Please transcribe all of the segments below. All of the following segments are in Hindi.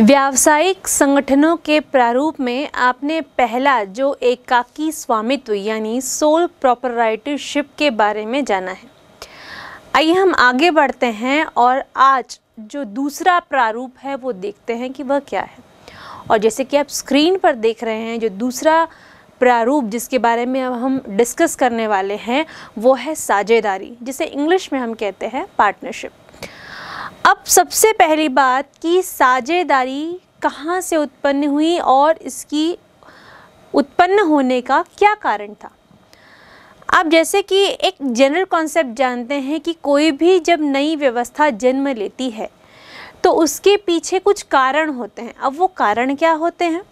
व्यावसायिक संगठनों के प्रारूप में आपने पहला जो एकाकी स्वामित्व यानी सोल प्रॉपरराइटरशिप के बारे में जाना है आइए हम आगे बढ़ते हैं और आज जो दूसरा प्रारूप है वो देखते हैं कि वह क्या है और जैसे कि आप स्क्रीन पर देख रहे हैं जो दूसरा प्रारूप जिसके बारे में अब हम डिस्कस करने वाले हैं वो है साझेदारी जिसे इंग्लिश में हम कहते हैं पार्टनरशिप अब सबसे पहली बात कि साझेदारी कहाँ से उत्पन्न हुई और इसकी उत्पन्न होने का क्या कारण था आप जैसे कि एक जनरल कॉन्सेप्ट जानते हैं कि कोई भी जब नई व्यवस्था जन्म लेती है तो उसके पीछे कुछ कारण होते हैं अब वो कारण क्या होते हैं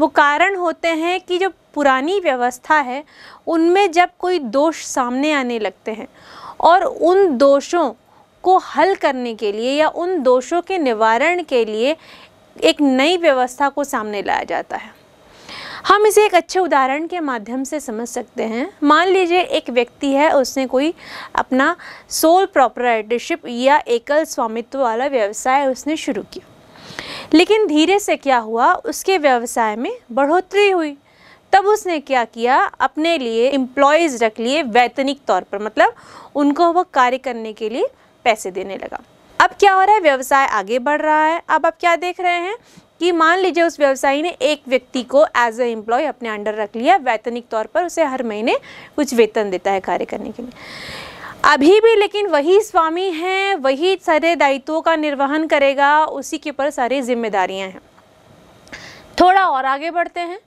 वो कारण होते हैं कि जो पुरानी व्यवस्था है उनमें जब कोई दोष सामने आने लगते हैं और उन दोषों को हल करने के लिए या उन दोषों के निवारण के लिए एक नई व्यवस्था को सामने लाया जाता है हम इसे एक अच्छे उदाहरण के माध्यम से समझ सकते हैं मान लीजिए एक व्यक्ति है उसने कोई अपना सोल प्रॉपराइटरशिप या एकल स्वामित्व वाला व्यवसाय उसने शुरू किया लेकिन धीरे से क्या हुआ उसके व्यवसाय में बढ़ोतरी हुई तब उसने क्या किया अपने लिए एम्प्लॉयज़ रख लिए वैतनिक तौर पर मतलब उनको वह कार्य करने के लिए पैसे देने लगा अब क्या हो रहा है व्यवसाय आगे बढ़ रहा है अब आप क्या देख रहे हैं कि मान लीजिए उस व्यवसायी ने एक व्यक्ति को एज ए एम्प्लॉय अपने अंडर रख लिया वैतनिक तौर पर उसे हर महीने कुछ वेतन देता है कार्य करने के लिए अभी भी लेकिन वही स्वामी हैं वही सारे दायित्वों का निर्वहन करेगा उसी के ऊपर सारी जिम्मेदारियां हैं थोड़ा और आगे बढ़ते हैं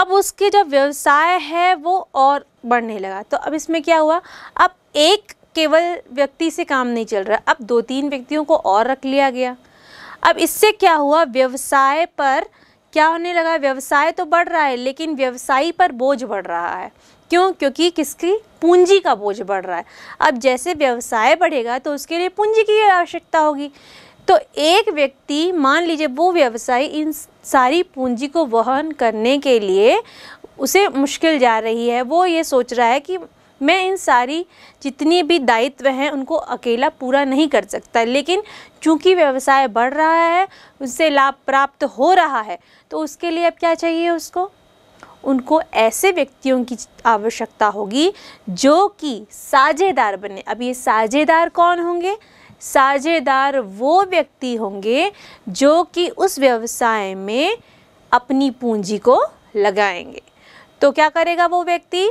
अब उसके जो व्यवसाय है वो और बढ़ने लगा तो अब इसमें क्या हुआ अब एक केवल व्यक्ति से काम नहीं चल रहा अब दो तीन व्यक्तियों को और रख लिया गया अब इससे क्या हुआ व्यवसाय पर क्या होने लगा व्यवसाय तो बढ़ रहा है लेकिन व्यवसायी पर बोझ बढ़ रहा है क्यों क्योंकि किसकी पूंजी का बोझ बढ़ रहा है अब जैसे व्यवसाय बढ़ेगा तो उसके लिए पूंजी की आवश्यकता होगी तो एक व्यक्ति मान लीजिए वो व्यवसायी इन सारी पूंजी को वहन करने के लिए उसे मुश्किल जा रही है वो ये सोच रहा है कि मैं इन सारी जितनी भी दायित्व हैं उनको अकेला पूरा नहीं कर सकता लेकिन चूँकि व्यवसाय बढ़ रहा है उससे लाभ प्राप्त हो रहा है तो उसके लिए अब क्या चाहिए उसको उनको ऐसे व्यक्तियों की आवश्यकता होगी जो कि साझेदार बने अब ये साझेदार कौन होंगे साझेदार वो व्यक्ति होंगे जो कि उस व्यवसाय में अपनी पूंजी को लगाएंगे तो क्या करेगा वो व्यक्ति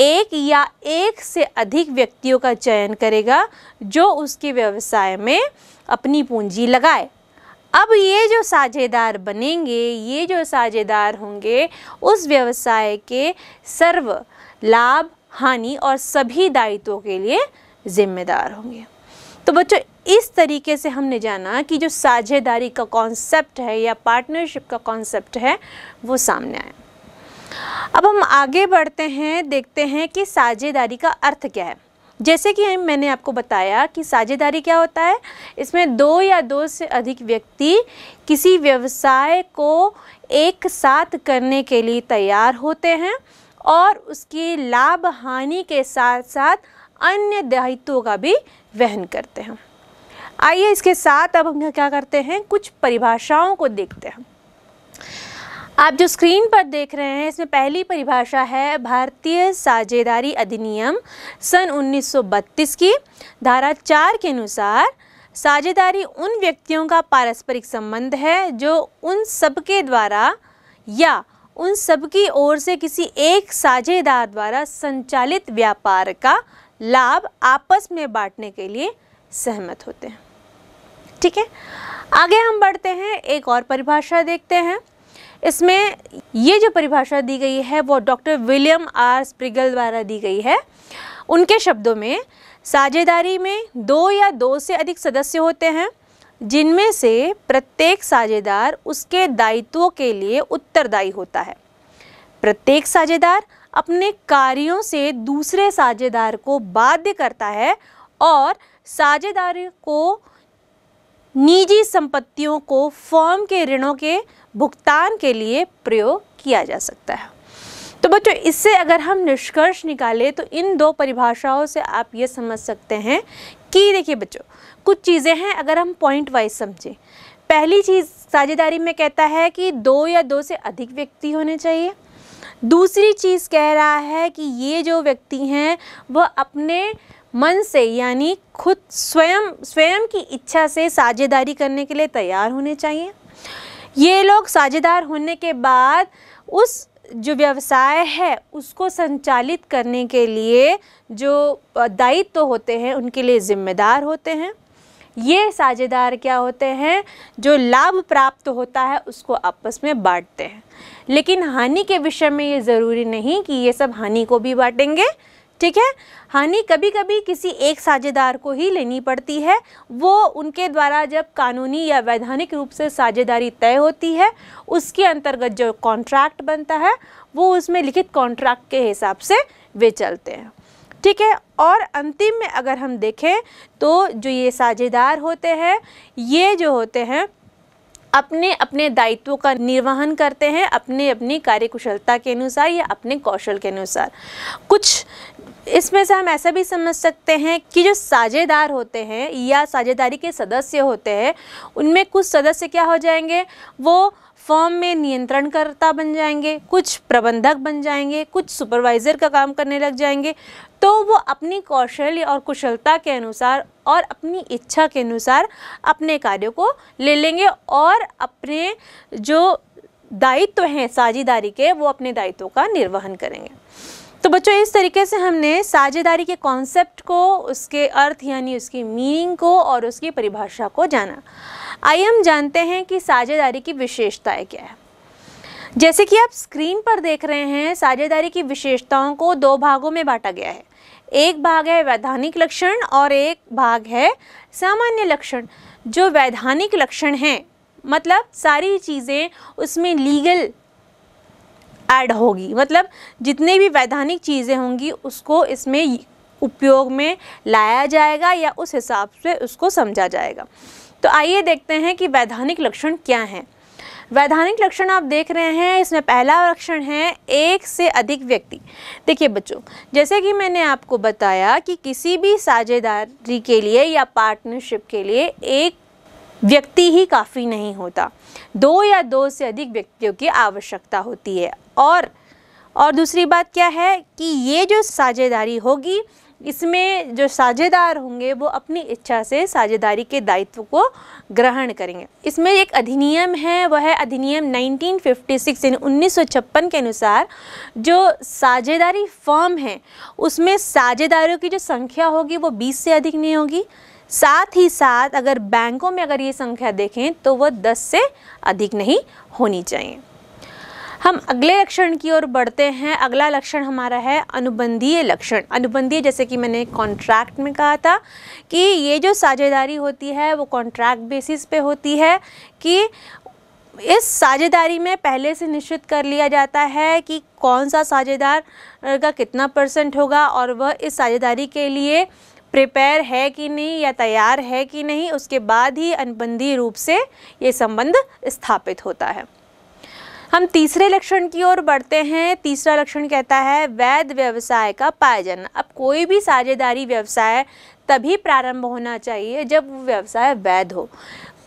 एक या एक से अधिक व्यक्तियों का चयन करेगा जो उसके व्यवसाय में अपनी पूंजी लगाए अब ये जो साझेदार बनेंगे ये जो साझेदार होंगे उस व्यवसाय के सर्व लाभ हानि और सभी दायित्वों के लिए जिम्मेदार होंगे तो बच्चों इस तरीके से हमने जाना कि जो साझेदारी का कॉन्सेप्ट है या पार्टनरशिप का कॉन्सेप्ट है वो सामने आया अब हम आगे बढ़ते हैं देखते हैं कि साझेदारी का अर्थ क्या है जैसे कि मैंने आपको बताया कि साझेदारी क्या होता है इसमें दो या दो से अधिक व्यक्ति किसी व्यवसाय को एक साथ करने के लिए तैयार होते हैं और उसकी लाभ हानि के साथ साथ अन्य दायित्वों का भी वहन करते हैं आइए इसके साथ अब हम क्या करते हैं कुछ परिभाषाओं को देखते हैं आप जो स्क्रीन पर देख रहे हैं इसमें पहली परिभाषा है भारतीय साझेदारी अधिनियम सन 1932 की धारा चार के अनुसार साझेदारी उन व्यक्तियों का पारस्परिक संबंध है जो उन सबके द्वारा या उन सबकी ओर से किसी एक साझेदार द्वारा संचालित व्यापार का लाभ आपस में बांटने के लिए सहमत होते हैं ठीक है आगे हम बढ़ते हैं एक और परिभाषा देखते हैं इसमें ये जो परिभाषा दी गई है वो डॉक्टर विलियम आर स्प्रिगल द्वारा दी गई है उनके शब्दों में साझेदारी में दो या दो से अधिक सदस्य होते हैं जिनमें से प्रत्येक साझेदार उसके दायित्वों के लिए उत्तरदायी होता है प्रत्येक साझेदार अपने कार्यों से दूसरे साझेदार को बाध्य करता है और साझेदारी को निजी संपत्तियों को फॉर्म के ऋणों के भुगतान के लिए प्रयोग किया जा सकता है तो बच्चों इससे अगर हम निष्कर्ष निकालें तो इन दो परिभाषाओं से आप ये समझ सकते हैं कि देखिए बच्चों कुछ चीज़ें हैं अगर हम पॉइंट वाइज समझें पहली चीज़ साझेदारी में कहता है कि दो या दो से अधिक व्यक्ति होने चाहिए दूसरी चीज़ कह रहा है कि ये जो व्यक्ति हैं वह अपने मन से यानी खुद स्वयं स्वयं की इच्छा से साझेदारी करने के लिए तैयार होने चाहिए ये लोग साझेदार होने के बाद उस जो व्यवसाय है उसको संचालित करने के लिए जो दायित्व तो होते हैं उनके लिए जिम्मेदार होते हैं ये साझेदार क्या होते हैं जो लाभ प्राप्त होता है उसको आपस में बांटते हैं लेकिन हानि के विषय में ये ज़रूरी नहीं कि ये सब हानि को भी बांटेंगे ठीक है हानि कभी कभी किसी एक साझेदार को ही लेनी पड़ती है वो उनके द्वारा जब कानूनी या वैधानिक रूप से साझेदारी तय होती है उसके अंतर्गत जो कॉन्ट्रैक्ट बनता है वो उसमें लिखित कॉन्ट्रैक्ट के हिसाब से वे चलते हैं ठीक है और अंतिम में अगर हम देखें तो जो ये साझेदार होते हैं ये जो होते हैं अपने अपने दायित्वों का निर्वहन करते हैं अपने अपनी कार्यकुशलता के अनुसार या अपने कौशल के अनुसार कुछ इसमें से हम ऐसा भी समझ सकते हैं कि जो साझेदार होते हैं या साझेदारी के सदस्य होते हैं उनमें कुछ सदस्य क्या हो जाएंगे वो फॉर्म में नियंत्रणकर्ता बन जाएंगे कुछ प्रबंधक बन जाएंगे कुछ सुपरवाइज़र का काम करने लग जाएंगे तो वो अपनी कौशल और कुशलता के अनुसार और अपनी इच्छा के अनुसार अपने कार्यों को ले लेंगे और अपने जो दायित्व हैं साझेदारी के वो अपने दायित्वों का निर्वहन करेंगे तो बच्चों इस तरीके से हमने साझेदारी के कॉन्सेप्ट को उसके अर्थ यानी उसकी मीनिंग को और उसकी परिभाषा को जाना आइए हम जानते हैं कि साझेदारी की विशेषताएं क्या है जैसे कि आप स्क्रीन पर देख रहे हैं साझेदारी की विशेषताओं को दो भागों में बांटा गया है एक भाग है वैधानिक लक्षण और एक भाग है सामान्य लक्षण जो वैधानिक लक्षण हैं मतलब सारी चीज़ें उसमें लीगल ऐड होगी मतलब जितनी भी वैधानिक चीज़ें होंगी उसको इसमें उपयोग में लाया जाएगा या उस हिसाब से उसको समझा जाएगा तो आइए देखते हैं कि वैधानिक लक्षण क्या हैं वैधानिक लक्षण आप देख रहे हैं इसमें पहला लक्षण है एक से अधिक व्यक्ति देखिए बच्चों जैसे कि मैंने आपको बताया कि किसी भी साझेदारी के लिए या पार्टनरशिप के लिए एक व्यक्ति ही काफ़ी नहीं होता दो या दो से अधिक व्यक्तियों की आवश्यकता होती है और और दूसरी बात क्या है कि ये जो साझेदारी होगी इसमें जो साझेदार होंगे वो अपनी इच्छा से साझेदारी के दायित्व को ग्रहण करेंगे इसमें एक अधिनियम है वह है अधिनियम 1956 यानी 1956 के अनुसार जो साझेदारी फॉर्म है उसमें साझेदारों की जो संख्या होगी वो 20 से अधिक नहीं होगी साथ ही साथ अगर बैंकों में अगर ये संख्या देखें तो वह 10 से अधिक नहीं होनी चाहिए हम अगले लक्षण की ओर बढ़ते हैं अगला लक्षण हमारा है अनुबंधीय लक्षण अनुबंधीय जैसे कि मैंने कॉन्ट्रैक्ट में कहा था कि ये जो साझेदारी होती है वो कॉन्ट्रैक्ट बेसिस पे होती है कि इस साझेदारी में पहले से निश्चित कर लिया जाता है कि कौन सा साझेदार का कितना परसेंट होगा और वह इस साझेदारी के लिए प्रिपेयर है कि नहीं या तैयार है कि नहीं उसके बाद ही अनुबंधी रूप से ये संबंध स्थापित होता है हम तीसरे लक्षण की ओर बढ़ते हैं तीसरा लक्षण कहता है वैध व्यवसाय का पायजन अब कोई भी साझेदारी व्यवसाय तभी प्रारंभ होना चाहिए जब वो व्यवसाय वैध हो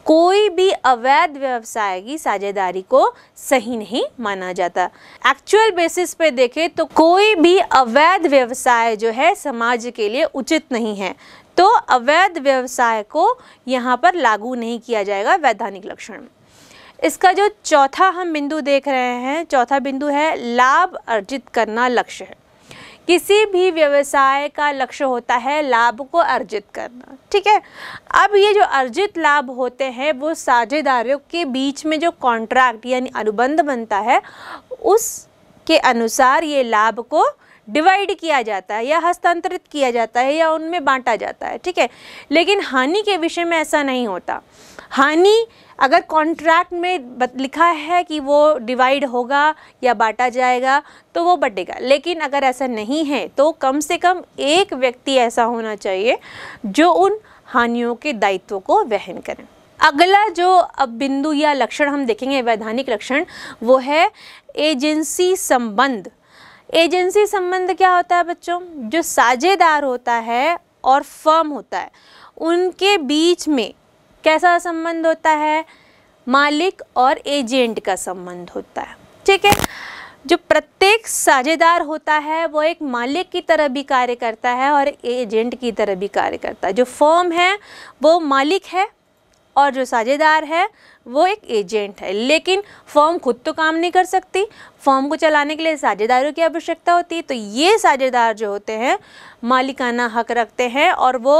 कोई भी अवैध व्यवसाय की साझेदारी को सही नहीं माना जाता एक्चुअल बेसिस पे देखें तो कोई भी अवैध व्यवसाय जो है समाज के लिए उचित नहीं है तो अवैध व्यवसाय को यहाँ पर लागू नहीं किया जाएगा वैधानिक लक्षण में इसका जो चौथा हम बिंदु देख रहे हैं चौथा बिंदु है लाभ अर्जित करना लक्ष्य है किसी भी व्यवसाय का लक्ष्य होता है लाभ को अर्जित करना ठीक है अब ये जो अर्जित लाभ होते हैं वो साझेदारों के बीच में जो कॉन्ट्रैक्ट यानी अनुबंध बनता है उस के अनुसार ये लाभ को डिवाइड किया जाता है या हस्तांतरित किया जाता है या उनमें बांटा जाता है ठीक है लेकिन हानि के विषय में ऐसा नहीं होता हानि अगर कॉन्ट्रैक्ट में लिखा है कि वो डिवाइड होगा या बांटा जाएगा तो वो बटेगा लेकिन अगर ऐसा नहीं है तो कम से कम एक व्यक्ति ऐसा होना चाहिए जो उन हानियों के दायित्व को वहन करें अगला जो अब बिंदु या लक्षण हम देखेंगे वैधानिक लक्षण वो है एजेंसी संबंध एजेंसी संबंध क्या होता है बच्चों जो साझेदार होता है और फर्म होता है उनके बीच में कैसा संबंध होता है मालिक और एजेंट का संबंध होता है ठीक है जो प्रत्येक साझेदार होता है वो एक मालिक की तरह भी कार्य करता है और एजेंट की तरह भी कार्य करता है जो फॉर्म है वो मालिक है और जो साझेदार है वो एक एजेंट है लेकिन फॉर्म खुद तो काम नहीं कर सकती फॉर्म को चलाने के लिए साझेदारों की आवश्यकता होती है तो ये साझेदार जो होते हैं मालिकाना हक रखते हैं और वो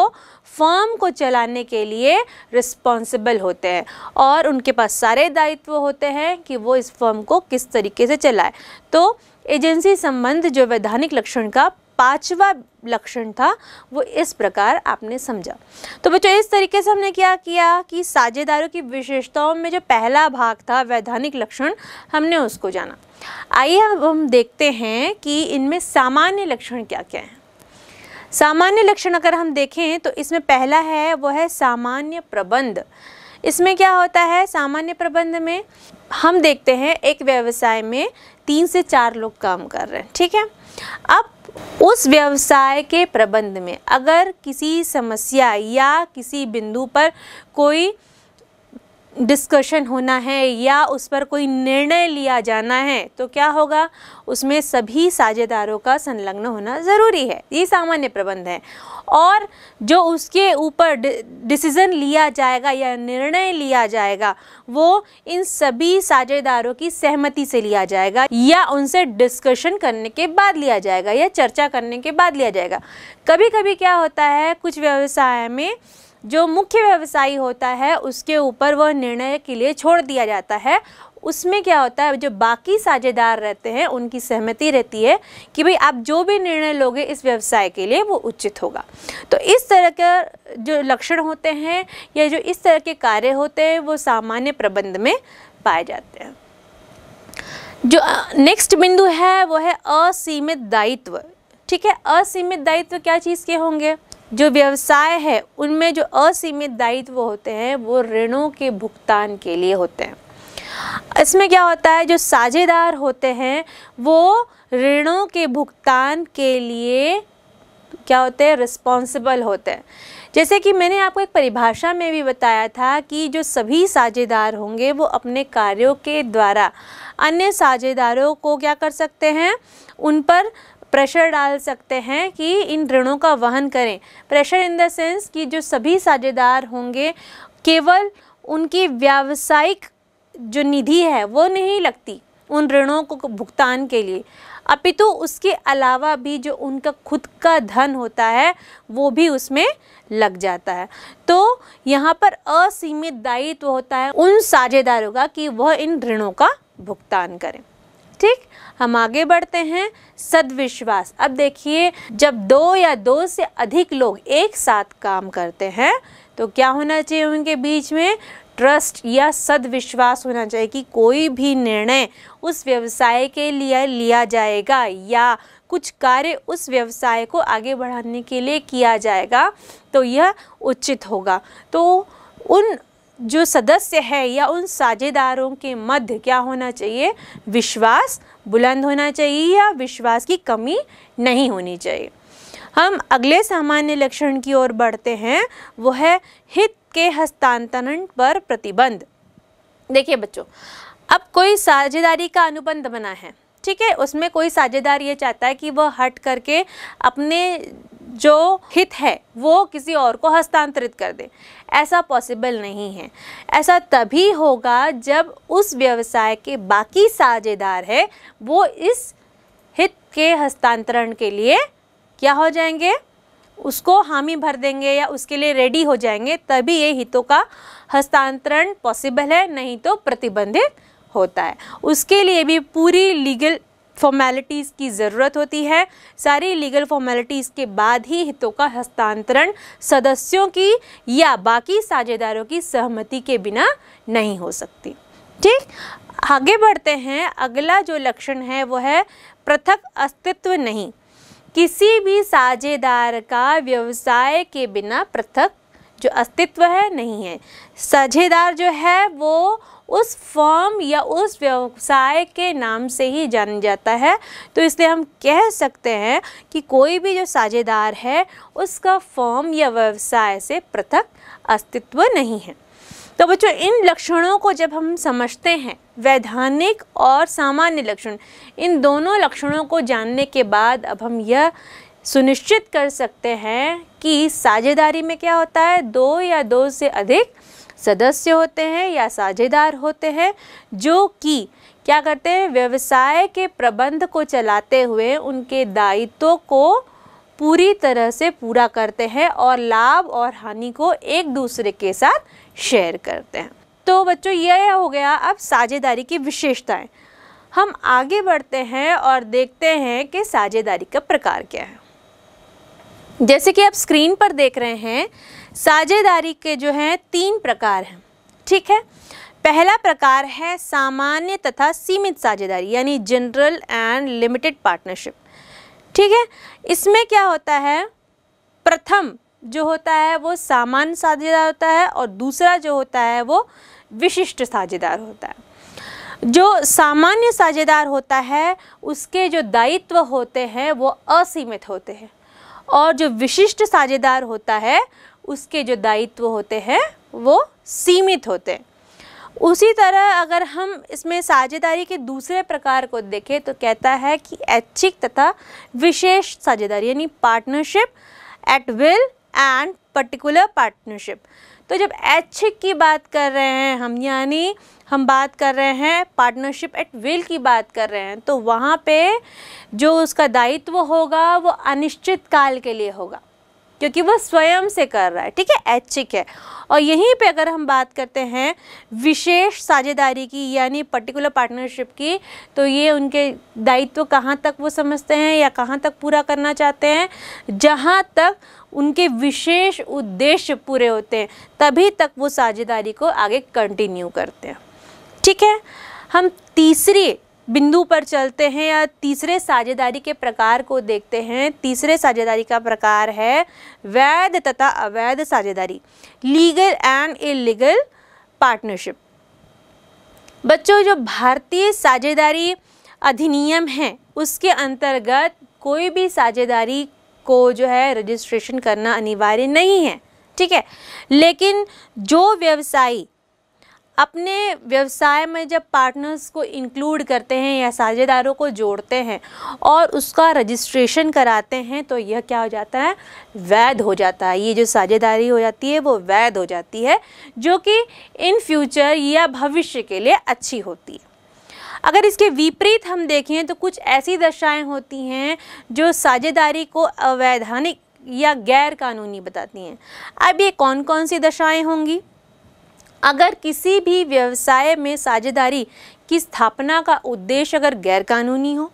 फॉर्म को चलाने के लिए रिस्पॉन्सिबल होते हैं और उनके पास सारे दायित्व होते हैं कि वो इस फॉर्म को किस तरीके से चलाए तो एजेंसी संबंध जो वैधानिक लक्षण का पांचवा लक्षण था वो इस प्रकार आपने समझा तो बच्चों इस तरीके से हमने क्या किया कि साझेदारों की विशेषताओं में जो पहला भाग था वैधानिक लक्षण हमने उसको जाना आइए अब हम देखते हैं कि इनमें सामान्य लक्षण क्या क्या हैं सामान्य लक्षण अगर हम देखें तो इसमें पहला है वो है सामान्य प्रबंध इसमें क्या होता है सामान्य प्रबंध में हम देखते हैं एक व्यवसाय में तीन से चार लोग काम कर रहे हैं ठीक है अब उस व्यवसाय के प्रबंध में अगर किसी समस्या या किसी बिंदु पर कोई डिस्कशन होना है या उस पर कोई निर्णय लिया जाना है तो क्या होगा उसमें सभी साझेदारों का संलग्न होना ज़रूरी है ये सामान्य प्रबंध है और जो उसके ऊपर डिसीज़न लिया जाएगा या निर्णय लिया जाएगा वो इन सभी साझेदारों की सहमति से लिया जाएगा या उनसे डिस्कशन करने के बाद लिया जाएगा या चर्चा करने के बाद लिया जाएगा कभी कभी क्या होता है कुछ व्यवसाय में जो मुख्य व्यवसायी होता है उसके ऊपर वह निर्णय के लिए छोड़ दिया जाता है उसमें क्या होता है जो बाकी साझेदार रहते हैं उनकी सहमति रहती है कि भाई आप जो भी निर्णय लोगे इस व्यवसाय के लिए वो उचित होगा तो इस तरह के जो लक्षण होते हैं या जो इस तरह के कार्य होते हैं वो सामान्य प्रबंध में पाए जाते हैं जो नेक्स्ट बिंदु है वो है असीमित दायित्व ठीक है असीमित दायित्व क्या चीज़ के होंगे जो व्यवसाय है उनमें जो असीमित दायित्व होते हैं वो ऋणों के भुगतान के लिए होते हैं इसमें क्या होता है जो साझेदार होते हैं वो ऋणों के भुगतान के लिए क्या होते हैं रिस्पॉन्सिबल होते हैं जैसे कि मैंने आपको एक परिभाषा में भी बताया था कि जो सभी साझेदार होंगे वो अपने कार्यों के द्वारा अन्य साझेदारों को क्या कर सकते हैं उन पर प्रेशर डाल सकते हैं कि इन ऋणों का वहन करें प्रेशर इन द सेंस कि जो सभी साझेदार होंगे केवल उनकी व्यावसायिक जो निधि है वो नहीं लगती उन ऋणों को भुगतान के लिए अपितु तो उसके अलावा भी जो उनका खुद का धन होता है वो भी उसमें लग जाता है तो यहाँ पर असीमित दायित्व होता है उन साझेदारों का कि वह इन ऋणों का भुगतान करें ठीक हम आगे बढ़ते हैं सदविश्वास अब देखिए जब दो या दो से अधिक लोग एक साथ काम करते हैं तो क्या होना चाहिए उनके बीच में ट्रस्ट या सदविश्वास होना चाहिए कि कोई भी निर्णय उस व्यवसाय के लिए लिया जाएगा या कुछ कार्य उस व्यवसाय को आगे बढ़ाने के लिए किया जाएगा तो यह उचित होगा तो उन जो सदस्य है या उन साझेदारों के मध्य क्या होना चाहिए विश्वास बुलंद होना चाहिए या विश्वास की कमी नहीं होनी चाहिए हम अगले सामान्य लक्षण की ओर बढ़ते हैं वो है हित के हस्तांतरण पर प्रतिबंध देखिए बच्चों अब कोई साझेदारी का अनुबंध बना है ठीक है उसमें कोई साझेदार ये चाहता है कि वह हट करके अपने जो हित है वो किसी और को हस्तांतरित कर दें ऐसा पॉसिबल नहीं है ऐसा तभी होगा जब उस व्यवसाय के बाकी साझेदार है वो इस हित के हस्तांतरण के लिए क्या हो जाएंगे उसको हामी भर देंगे या उसके लिए रेडी हो जाएंगे तभी ये हितों का हस्तांतरण पॉसिबल है नहीं तो प्रतिबंधित होता है उसके लिए भी पूरी लीगल फॉर्मेलिटीज़ की ज़रूरत होती है सारी लीगल फॉर्मेलिटीज़ के बाद ही हितों का हस्तांतरण सदस्यों की या बाकी साझेदारों की सहमति के बिना नहीं हो सकती ठीक आगे बढ़ते हैं अगला जो लक्षण है वो है पृथक अस्तित्व नहीं किसी भी साझेदार का व्यवसाय के बिना पृथक जो अस्तित्व है नहीं है साझेदार जो है वो उस फॉर्म या उस व्यवसाय के नाम से ही जान जाता है तो इसलिए हम कह सकते हैं कि कोई भी जो साझेदार है उसका फॉर्म या व्यवसाय से पृथक अस्तित्व नहीं है तो बच्चों इन लक्षणों को जब हम समझते हैं वैधानिक और सामान्य लक्षण इन दोनों लक्षणों को जानने के बाद अब हम यह सुनिश्चित कर सकते हैं कि साझेदारी में क्या होता है दो या दो से अधिक सदस्य होते हैं या साझेदार होते हैं जो कि क्या करते हैं व्यवसाय के प्रबंध को चलाते हुए उनके दायित्वों को पूरी तरह से पूरा करते हैं और लाभ और हानि को एक दूसरे के साथ शेयर करते हैं तो बच्चों यह हो गया अब साझेदारी की विशेषताएं हम आगे बढ़ते हैं और देखते हैं कि साझेदारी का प्रकार क्या है जैसे कि आप स्क्रीन पर देख रहे हैं साझेदारी के जो हैं तीन प्रकार हैं ठीक है पहला प्रकार है सामान्य तथा सीमित साझेदारी यानी जनरल एंड लिमिटेड पार्टनरशिप ठीक है इसमें क्या होता है प्रथम जो होता है वो सामान्य साझेदार होता है और दूसरा जो होता है वो विशिष्ट साझेदार होता है जो सामान्य साझेदार होता है उसके जो दायित्व होते हैं वो असीमित होते हैं और जो विशिष्ट साझेदार होता है उसके जो दायित्व होते हैं वो सीमित होते हैं उसी तरह अगर हम इसमें साझेदारी के दूसरे प्रकार को देखें तो कहता है कि ऐच्छिक तथा विशेष साझेदारी यानी partnership at will and particular partnership तो जब ऐच्छिक की बात कर रहे हैं हम यानी हम बात कर रहे हैं पार्टनरशिप एट विल की बात कर रहे हैं तो वहाँ पे जो उसका दायित्व होगा वो अनिश्चित काल के लिए होगा क्योंकि वह स्वयं से कर रहा है ठीक है ऐच्छिक है और यहीं पे अगर हम बात करते हैं विशेष साझेदारी की यानी पर्टिकुलर पार्टनरशिप की तो ये उनके दायित्व कहाँ तक वो समझते हैं या कहाँ तक पूरा करना चाहते हैं जहाँ तक उनके विशेष उद्देश्य पूरे होते हैं तभी तक वो साझेदारी को आगे कंटिन्यू करते हैं ठीक है हम तीसरी बिंदु पर चलते हैं या तीसरे साझेदारी के प्रकार को देखते हैं तीसरे साझेदारी का प्रकार है वैध तथा अवैध साझेदारी लीगल एंड इलीगल पार्टनरशिप बच्चों जो भारतीय साझेदारी अधिनियम है उसके अंतर्गत कोई भी साझेदारी को जो है रजिस्ट्रेशन करना अनिवार्य नहीं है ठीक है लेकिन जो व्यवसायी अपने व्यवसाय में जब पार्टनर्स को इंक्लूड करते हैं या साझेदारों को जोड़ते हैं और उसका रजिस्ट्रेशन कराते हैं तो यह क्या हो जाता है वैध हो जाता है ये जो साझेदारी हो जाती है वो वैध हो जाती है जो कि इन फ्यूचर या भविष्य के लिए अच्छी होती है अगर इसके विपरीत हम देखें तो कुछ ऐसी दशाएं होती हैं जो साझेदारी को अवैधानिक या गैर कानूनी बताती हैं अब ये कौन कौन सी दशाएं होंगी अगर किसी भी व्यवसाय में साझेदारी की स्थापना का उद्देश्य अगर गैरकानूनी हो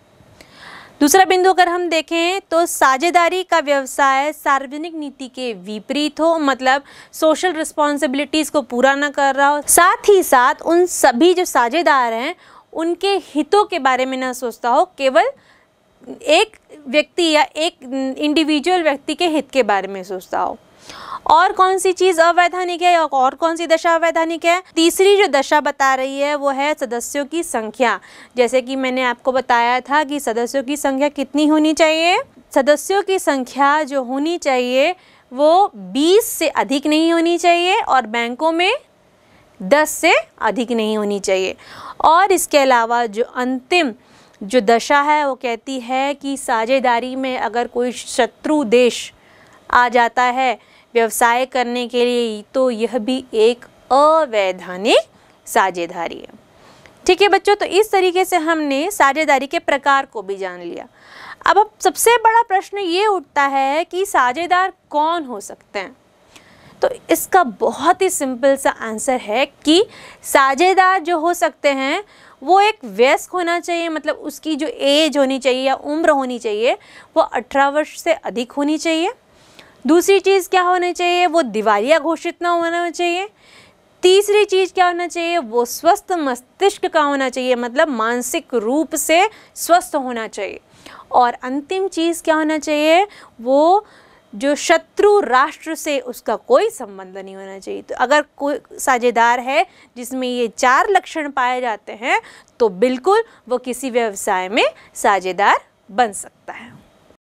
दूसरा बिंदु अगर हम देखें तो साझेदारी का व्यवसाय सार्वजनिक नीति के विपरीत हो मतलब सोशल रिस्पॉन्सिबिलिटीज़ को पूरा ना कर रहा हो साथ ही साथ उन सभी जो साझेदार हैं उनके हितों के बारे में ना सोचता हो केवल एक व्यक्ति या एक इंडिविजुअल व्यक्ति के हित के बारे में सोचता हो और कौन सी चीज अवैधानिक है और कौन सी दशा अवैधानिक है तीसरी जो दशा बता रही है वो है सदस्यों की संख्या जैसे कि मैंने आपको बताया था कि सदस्यों की संख्या कितनी होनी चाहिए सदस्यों की संख्या जो होनी चाहिए वो 20 से अधिक नहीं होनी चाहिए और बैंकों में 10 से अधिक नहीं होनी चाहिए और इसके अलावा जो अंतिम जो दशा है वो कहती है कि साझेदारी में अगर कोई शत्रु देश आ जाता है व्यवसाय करने के लिए तो यह भी एक अवैधानिक साझेदारी है ठीक है बच्चों तो इस तरीके से हमने साझेदारी के प्रकार को भी जान लिया अब अब सबसे बड़ा प्रश्न ये उठता है कि साझेदार कौन हो सकते हैं तो इसका बहुत ही सिंपल सा आंसर है कि साझेदार जो हो सकते हैं वो एक व्यस्क होना चाहिए मतलब उसकी जो एज होनी चाहिए या उम्र होनी चाहिए वो अठारह वर्ष से अधिक होनी चाहिए दूसरी चीज़ क्या होनी चाहिए वो दिवालिया घोषित ना होना चाहिए तीसरी चीज़ क्या होना चाहिए वो स्वस्थ मस्तिष्क का होना चाहिए मतलब मानसिक रूप से स्वस्थ होना चाहिए और अंतिम चीज़ क्या होना चाहिए वो जो शत्रु राष्ट्र से उसका कोई संबंध नहीं होना चाहिए तो अगर कोई साझेदार है जिसमें ये चार लक्षण पाए जाते हैं तो बिल्कुल वो किसी व्यवसाय में साझेदार बन सकता है